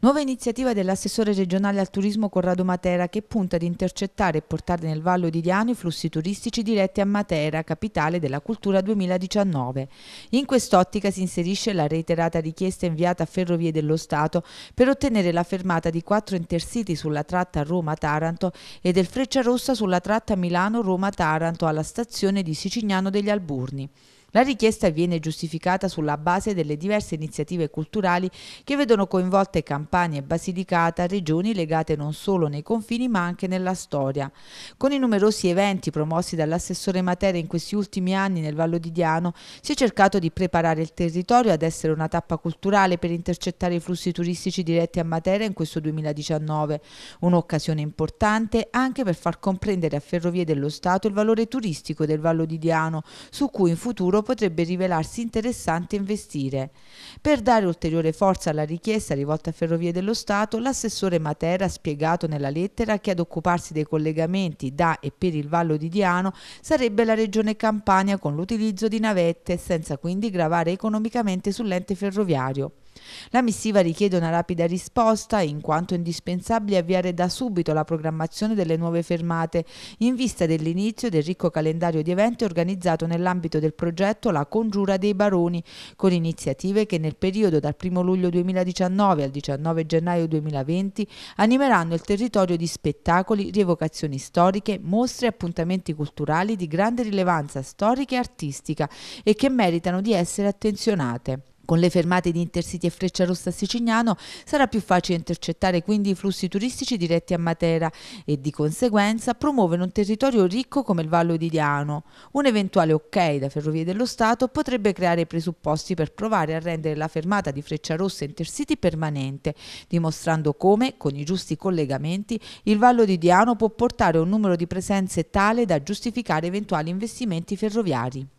Nuova iniziativa dell'assessore regionale al turismo Corrado Matera che punta ad intercettare e portare nel Vallo di Diano i flussi turistici diretti a Matera, capitale della cultura 2019. In quest'ottica si inserisce la reiterata richiesta inviata a Ferrovie dello Stato per ottenere la fermata di quattro intercity sulla tratta Roma-Taranto e del Freccia Rossa sulla tratta Milano-Roma-Taranto alla stazione di Sicignano degli Alburni. La richiesta viene giustificata sulla base delle diverse iniziative culturali che vedono coinvolte Campania e Basilicata, regioni legate non solo nei confini ma anche nella storia. Con i numerosi eventi promossi dall'assessore Matera in questi ultimi anni nel Vallo di Diano, si è cercato di preparare il territorio ad essere una tappa culturale per intercettare i flussi turistici diretti a Matera in questo 2019, un'occasione importante anche per far comprendere a Ferrovie dello Stato il valore turistico del Vallo di Diano, su cui in futuro potrebbe rivelarsi interessante investire. Per dare ulteriore forza alla richiesta rivolta a Ferrovie dello Stato, l'assessore Matera ha spiegato nella lettera che ad occuparsi dei collegamenti da e per il Vallo di Diano sarebbe la Regione Campania con l'utilizzo di navette, senza quindi gravare economicamente sull'ente ferroviario. La missiva richiede una rapida risposta in quanto è indispensabile avviare da subito la programmazione delle nuove fermate in vista dell'inizio del ricco calendario di eventi organizzato nell'ambito del progetto La Congiura dei Baroni, con iniziative che nel periodo dal 1 luglio 2019 al 19 gennaio 2020 animeranno il territorio di spettacoli, rievocazioni storiche, mostre e appuntamenti culturali di grande rilevanza storica e artistica e che meritano di essere attenzionate. Con le fermate di Intercity e Frecciarossa a Sicignano sarà più facile intercettare quindi i flussi turistici diretti a Matera e di conseguenza promuovere un territorio ricco come il Vallo di Diano. Un eventuale ok da Ferrovie dello Stato potrebbe creare i presupposti per provare a rendere la fermata di Frecciarossa Intercity permanente, dimostrando come, con i giusti collegamenti, il Vallo di Diano può portare un numero di presenze tale da giustificare eventuali investimenti ferroviari.